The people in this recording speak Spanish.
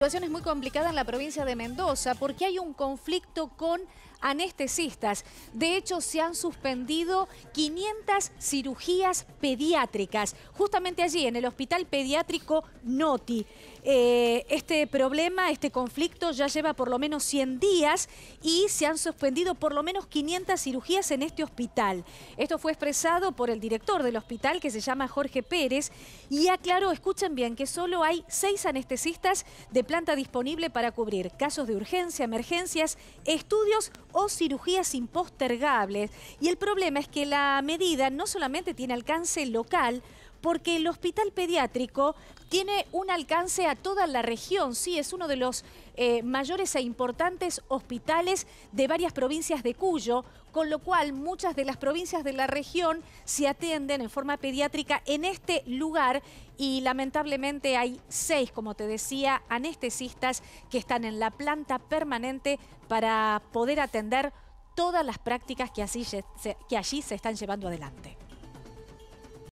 La situación es muy complicada en la provincia de Mendoza porque hay un conflicto con anestesistas. De hecho, se han suspendido 500 cirugías pediátricas, justamente allí, en el Hospital Pediátrico Noti. Eh, este problema, este conflicto ya lleva por lo menos 100 días y se han suspendido por lo menos 500 cirugías en este hospital. Esto fue expresado por el director del hospital, que se llama Jorge Pérez, y aclaró, escuchen bien, que solo hay seis anestesistas de planta disponible para cubrir casos de urgencia, emergencias, estudios o cirugías impostergables. Y el problema es que la medida no solamente tiene alcance local, porque el hospital pediátrico tiene un alcance a toda la región, sí, es uno de los eh, mayores e importantes hospitales de varias provincias de Cuyo, con lo cual muchas de las provincias de la región se atienden en forma pediátrica en este lugar y lamentablemente hay seis, como te decía, anestesistas que están en la planta permanente para poder atender todas las prácticas que allí se están llevando adelante.